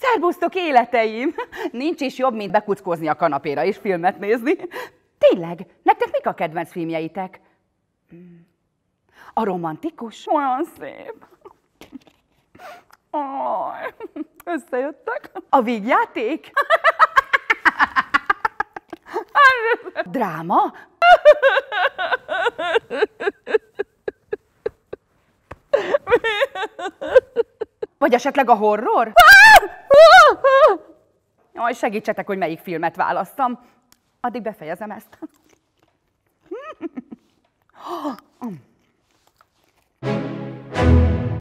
Szerbusztok életeim! Nincs is jobb, mint bekuckózni a kanapéra és filmet nézni. Tényleg, nektek mik a kedvenc filmjeitek? A romantikus? Olyan szép. Aj, összejöttek. A vígjáték? Dráma? Vagy esetleg a horror? Ah! Ah! Jaj, segítsetek, hogy melyik filmet választam. Addig befejezem ezt.